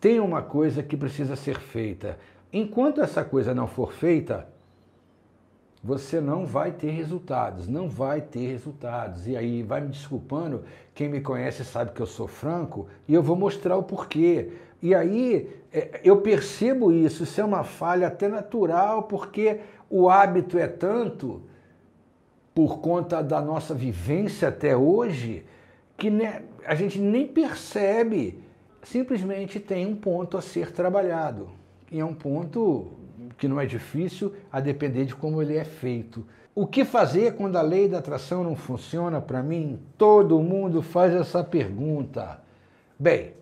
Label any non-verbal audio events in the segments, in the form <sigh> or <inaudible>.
Tem uma coisa que precisa ser feita. Enquanto essa coisa não for feita, você não vai ter resultados, não vai ter resultados. E aí, vai me desculpando, quem me conhece sabe que eu sou franco e eu vou mostrar o porquê. E aí, é, eu percebo isso, isso é uma falha até natural, porque o hábito é tanto, por conta da nossa vivência até hoje, que né, a gente nem percebe simplesmente tem um ponto a ser trabalhado. E é um ponto que não é difícil, a depender de como ele é feito. O que fazer quando a lei da atração não funciona para mim? Todo mundo faz essa pergunta. Bem,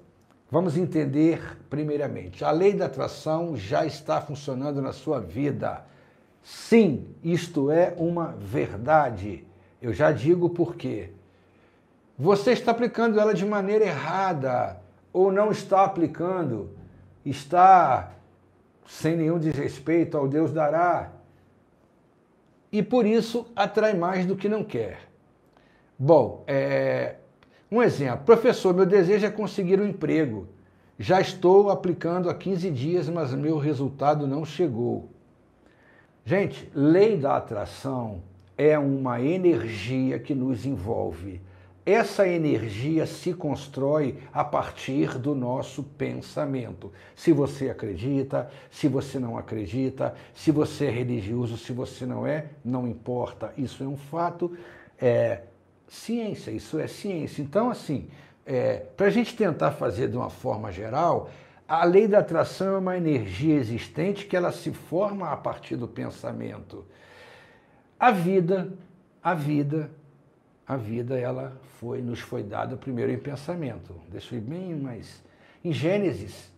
vamos entender primeiramente. A lei da atração já está funcionando na sua vida. Sim, isto é uma verdade. Eu já digo por quê. Você está aplicando ela de maneira errada ou não está aplicando, está sem nenhum desrespeito ao Deus dará. E por isso atrai mais do que não quer. Bom, é... um exemplo. Professor, meu desejo é conseguir um emprego. Já estou aplicando há 15 dias, mas meu resultado não chegou. Gente, lei da atração é uma energia que nos envolve. Essa energia se constrói a partir do nosso pensamento. Se você acredita, se você não acredita, se você é religioso, se você não é, não importa. Isso é um fato. É ciência, isso é ciência. Então, assim, é, para a gente tentar fazer de uma forma geral, a lei da atração é uma energia existente que ela se forma a partir do pensamento. A vida, a vida a vida ela foi nos foi dada primeiro em pensamento. Deixa eu ir bem mais. Em Gênesis,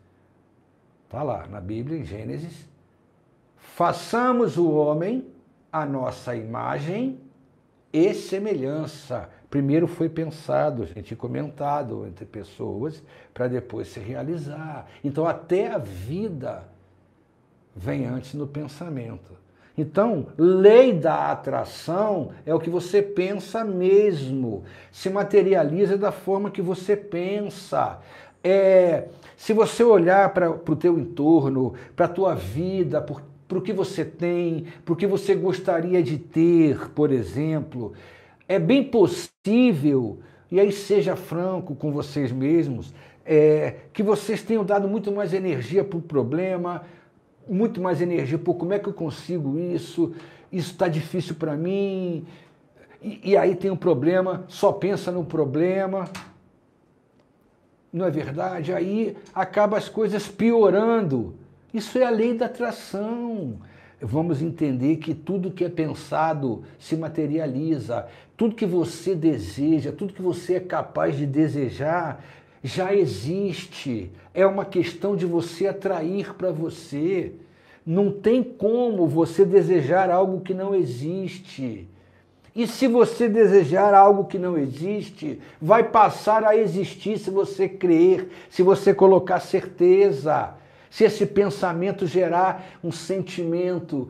está lá na Bíblia, em Gênesis, façamos o homem a nossa imagem e semelhança. Primeiro foi pensado, gente, comentado entre pessoas, para depois se realizar. Então, até a vida vem antes no pensamento. Então, lei da atração é o que você pensa mesmo. Se materializa da forma que você pensa. É, se você olhar para o teu entorno, para a tua vida, para o que você tem, para o que você gostaria de ter, por exemplo, é bem possível, e aí seja franco com vocês mesmos, é, que vocês tenham dado muito mais energia para o problema, muito mais energia. Pô, como é que eu consigo isso? Isso está difícil para mim. E, e, aí tem um problema, só pensa no problema. Não é verdade? Aí acaba as coisas piorando. Isso é a lei da atração. Vamos entender que tudo que é pensado se materializa. Tudo que você deseja, tudo que você é capaz de desejar já existe. É uma questão de você atrair para você. Não tem como você desejar algo que não existe. E se você desejar algo que não existe, vai passar a existir se você crer, se você colocar certeza, se esse pensamento gerar um sentimento.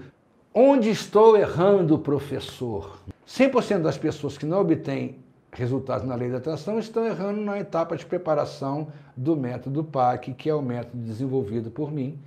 Onde estou errando, professor? 100% das pessoas que não obtêm resultados na lei da atração estão errando na etapa de preparação do método PAC, que é o método desenvolvido por mim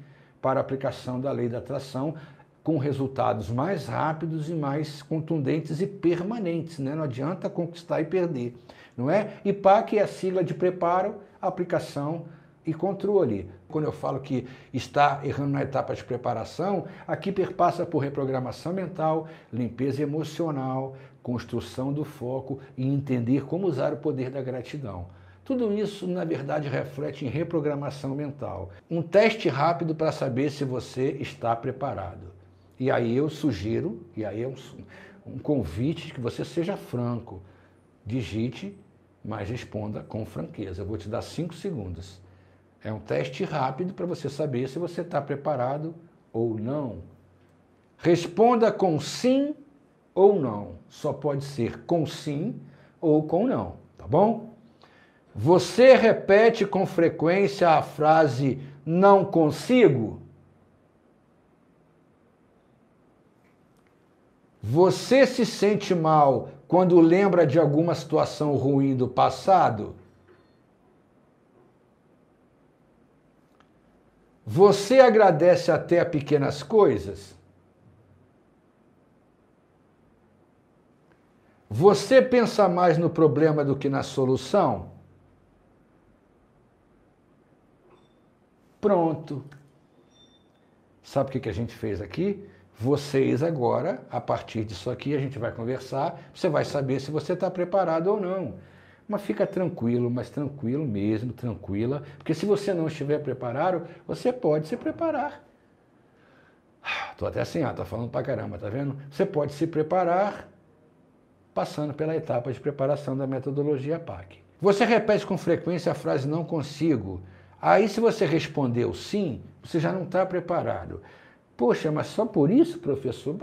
para aplicação da lei da atração com resultados mais rápidos e mais contundentes e permanentes, né? Não adianta conquistar e perder, não é? PAC é a sigla de preparo, aplicação e controle. Quando eu falo que está errando na etapa de preparação, aqui perpassa por reprogramação mental, limpeza emocional, construção do foco e entender como usar o poder da gratidão. Tudo isso, na verdade, reflete em reprogramação mental. Um teste rápido para saber se você está preparado. E aí eu sugiro, e aí é um, um convite que você seja franco. Digite, mas responda com franqueza. Eu vou te dar cinco segundos. É um teste rápido para você saber se você está preparado ou não. Responda com sim ou não. Só pode ser com sim ou com não, tá bom? Você repete com frequência a frase não consigo? Você se sente mal quando lembra de alguma situação ruim do passado? Você agradece até a pequenas coisas? Você pensa mais no problema do que na solução? Pronto. Sabe o que a gente fez aqui? Vocês agora, a partir disso aqui, a gente vai conversar. Você vai saber se você está preparado ou não. Mas fica tranquilo, mas tranquilo mesmo, tranquila, porque se você não estiver preparado, você pode se preparar. <sighs> Tô até assim, ah, falando para caramba, tá vendo? Você pode se preparar passando pela etapa de preparação da metodologia PAC. Você repete com frequência a frase não consigo. Aí se você respondeu sim, você já não está preparado. Poxa, mas só por isso, professor?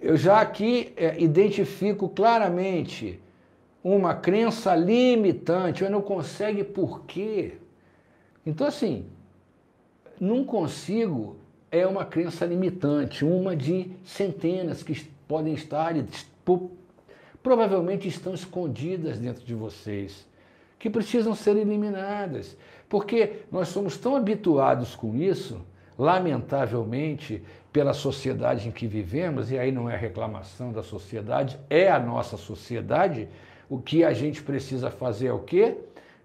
Eu já aqui é, identifico claramente uma crença limitante, eu não consegue por quê? Então assim, não consigo é uma crença limitante, uma de centenas que podem estar e provavelmente estão escondidas dentro de vocês, que precisam ser eliminadas, porque nós somos tão habituados com isso, lamentavelmente, pela sociedade em que vivemos, e aí não é reclamação da sociedade, é a nossa sociedade, o que a gente precisa fazer é o quê?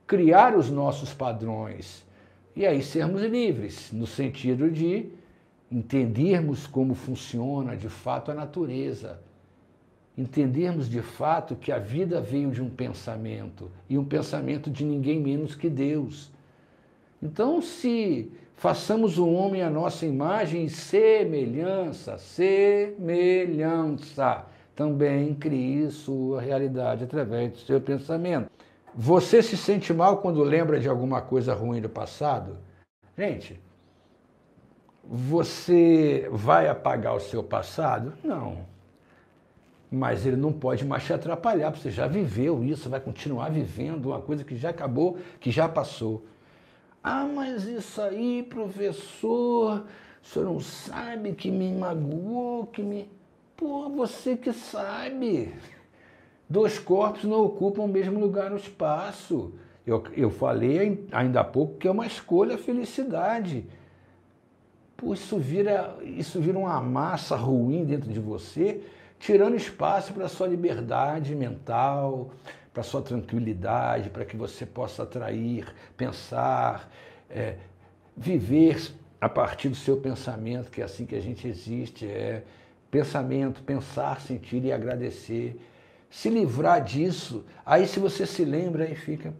Criar os nossos padrões e aí sermos livres, no sentido de entendermos como funciona de fato a natureza, entendermos de fato que a vida veio de um pensamento e um pensamento de ninguém menos que Deus. Então, se façamos o homem à nossa imagem e semelhança, semelhança também crie sua realidade através do seu pensamento. Você se sente mal quando lembra de alguma coisa ruim do passado? Gente, você vai apagar o seu passado? Não. Mas ele não pode mais te atrapalhar, porque você já viveu isso, vai continuar vivendo uma coisa que já acabou, que já passou. Ah, mas isso aí, professor, o senhor não sabe que me magoou, que me. Pô, você que sabe. Dois corpos não ocupam o mesmo lugar no espaço. Eu, eu falei ainda há pouco que é uma escolha a felicidade. Pô, isso vira, isso vira uma massa ruim dentro de você, tirando espaço para sua liberdade mental, para sua tranquilidade, para que você possa atrair, pensar, é, viver a partir do seu pensamento, que é assim que a gente existe, é pensamento, pensar, sentir e agradecer. Se livrar disso, aí se você se lembra e fica,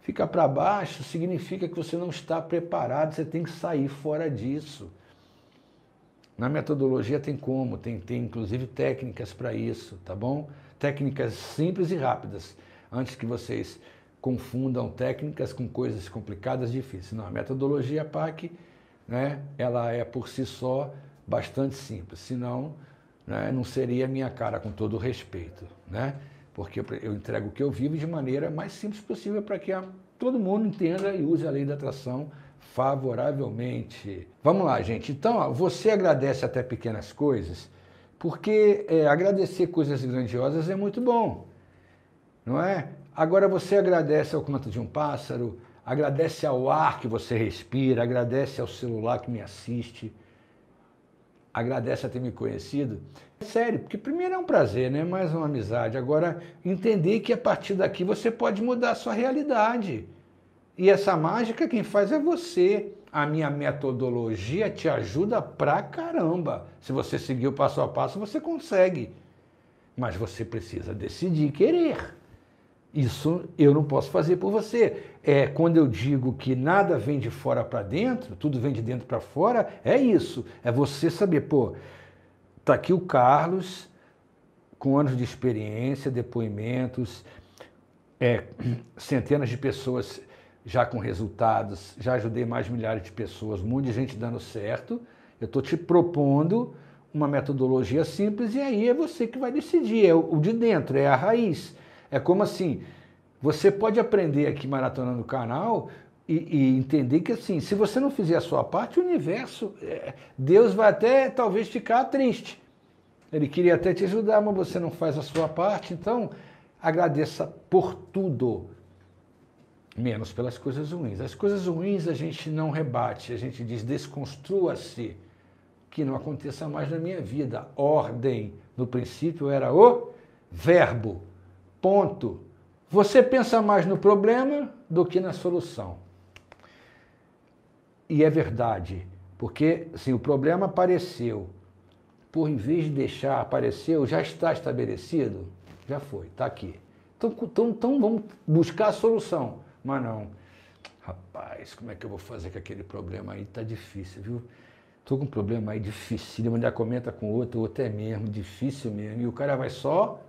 fica para baixo, significa que você não está preparado, você tem que sair fora disso. Na metodologia tem como, tem, tem inclusive técnicas para isso, tá bom? Técnicas simples e rápidas, antes que vocês confundam técnicas com coisas complicadas, difíceis. Não, a metodologia PAC, né, ela é por si só bastante simples, senão né, não seria a minha cara, com todo respeito, né? porque eu entrego o que eu vivo de maneira mais simples possível para que a, todo mundo entenda e use a lei da atração favoravelmente. Vamos lá, gente. Então, ó, você agradece até pequenas coisas, porque é, agradecer coisas grandiosas é muito bom, não é? Agora você agradece ao canto de um pássaro, agradece ao ar que você respira, agradece ao celular que me assiste, agradece a ter me conhecido. É sério, porque primeiro é um prazer, né? Mais uma amizade. Agora, entender que a partir daqui você pode mudar a sua realidade. E essa mágica quem faz é você. A minha metodologia te ajuda pra caramba. Se você seguir o passo a passo, você consegue. Mas você precisa decidir querer. Isso eu não posso fazer por você. É quando eu digo que nada vem de fora para dentro, tudo vem de dentro para fora, é isso. É você saber, pô, tá aqui o Carlos com anos de experiência, depoimentos, é, centenas de pessoas já com resultados, já ajudei mais milhares de pessoas, um monte de gente dando certo. Eu estou te propondo uma metodologia simples e aí é você que vai decidir, é o de dentro, é a raiz. É como assim, você pode aprender aqui maratonando o canal e, e, entender que assim, se você não fizer a sua parte, o universo, é, Deus vai até talvez ficar triste. Ele queria até te ajudar, mas você não faz a sua parte, então agradeça por tudo, menos pelas coisas ruins. As coisas ruins a gente não rebate, a gente diz desconstrua-se, que não aconteça mais na minha vida. Ordem, no princípio era o verbo Ponto. Você pensa mais no problema do que na solução. E é verdade, porque se assim, o problema apareceu. Por em vez de deixar apareceu, já está estabelecido? Já foi, está aqui. Então, então, então vamos buscar a solução. Mas não. Rapaz, como é que eu vou fazer com aquele problema aí? Está difícil, viu? Estou com um problema aí difícil. Ele ainda comenta com outro, outro é mesmo, difícil mesmo. E o cara vai só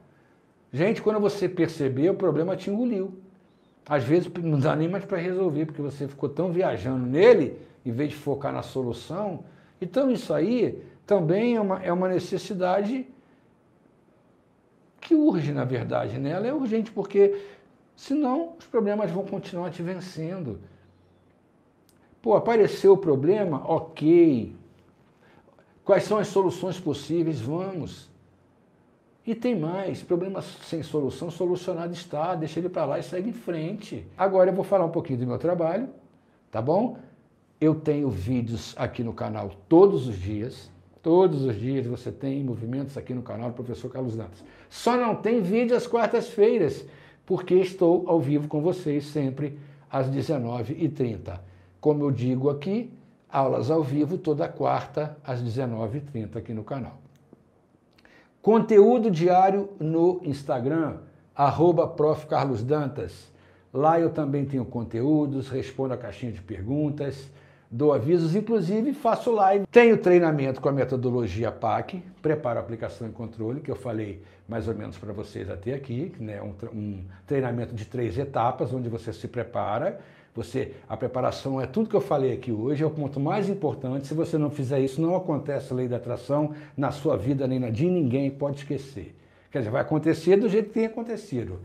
Gente, quando você percebeu o problema te engoliu. Às vezes não dá nem mais para resolver, porque você ficou tão viajando nele, em vez de focar na solução. Então, isso aí também é uma, é uma necessidade que urge, na verdade. Né? Ela é urgente, porque senão os problemas vão continuar te vencendo. Pô, apareceu o problema? Ok. Quais são as soluções possíveis? Vamos. E tem mais, problema sem solução, solucionado está, deixa ele para lá e segue em frente. Agora eu vou falar um pouquinho do meu trabalho, tá bom? Eu tenho vídeos aqui no canal todos os dias. Todos os dias você tem movimentos aqui no canal do professor Carlos Dantas. Só não tem vídeo às quartas-feiras, porque estou ao vivo com vocês sempre às 19h30. Como eu digo aqui, aulas ao vivo toda quarta às 19h30 aqui no canal. Conteúdo diário no Instagram, arroba Lá eu também tenho conteúdos, respondo a caixinha de perguntas, dou avisos, inclusive faço live. Tenho treinamento com a metodologia PAC, preparo aplicação e controle, que eu falei mais ou menos para vocês até aqui, né? um, um treinamento de três etapas, onde você se prepara você, a preparação é tudo que eu falei aqui hoje, é o ponto mais importante. Se você não fizer isso, não acontece a lei da atração na sua vida nem na de ninguém, pode esquecer. Quer dizer, vai acontecer do jeito que tem acontecido.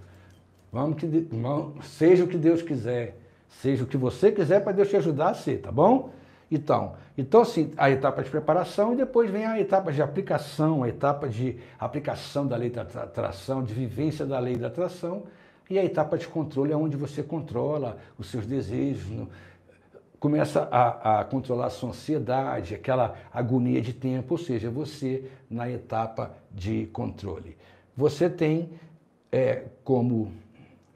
Vamos que, vamos, seja o que Deus quiser, seja o que você quiser para Deus te ajudar a ser, tá bom? Então, então assim, a etapa de preparação e depois vem a etapa de aplicação, a etapa de aplicação da lei da atração, de vivência da lei da atração e a etapa de controle é onde você controla os seus desejos, no, começa a, a, controlar a sua ansiedade, aquela agonia de tempo, ou seja, você na etapa de controle. Você tem é, como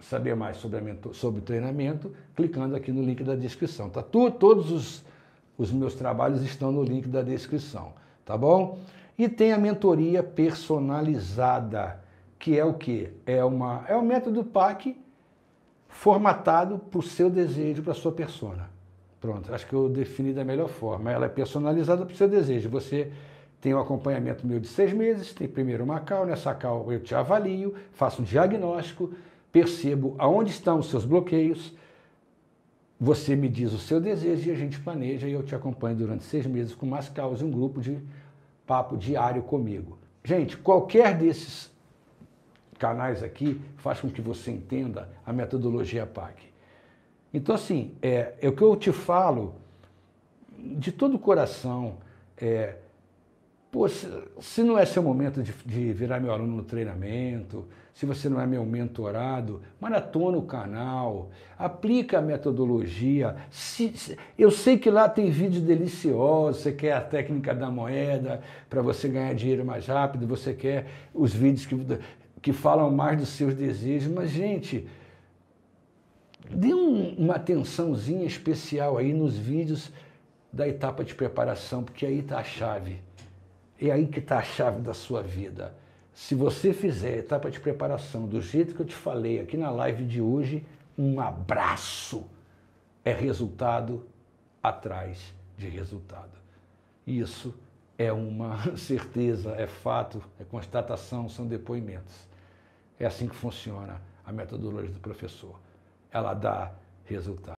saber mais sobre, mentor, sobre o treinamento clicando aqui no link da descrição. Tá? Tu, todos os, os meus trabalhos estão no link da descrição, tá bom? E tem a mentoria personalizada que é o quê? É, uma, é um método PAC formatado para o seu desejo, para a sua persona. Pronto, acho que eu defini da melhor forma. Ela é personalizada para o seu desejo. Você tem um acompanhamento meu de seis meses, tem primeiro uma cal, nessa cal eu te avalio, faço um diagnóstico, percebo aonde estão os seus bloqueios, você me diz o seu desejo e a gente planeja e eu te acompanho durante seis meses com mais e um grupo de papo diário comigo. Gente, qualquer desses canais aqui faz com que você entenda a metodologia PAC. Então, assim, é, é o que eu te falo de todo o coração. É, Pô, se, se, não é seu momento de, de, virar meu aluno no treinamento, se você não é meu mentorado, maratona o canal, aplica a metodologia. Se, se, eu sei que lá tem vídeo delicioso, você quer a técnica da moeda para você ganhar dinheiro mais rápido, você quer os vídeos que que falam mais dos seus desejos, mas, gente, dê um, uma atençãozinha especial aí nos vídeos da etapa de preparação, porque aí está a chave. É aí que está a chave da sua vida. Se você fizer a etapa de preparação do jeito que eu te falei aqui na live de hoje, um abraço é resultado atrás de resultado. Isso é uma <laughs> certeza, é fato, é constatação, são depoimentos. É assim que funciona a metodologia do professor. Ela dá resultado.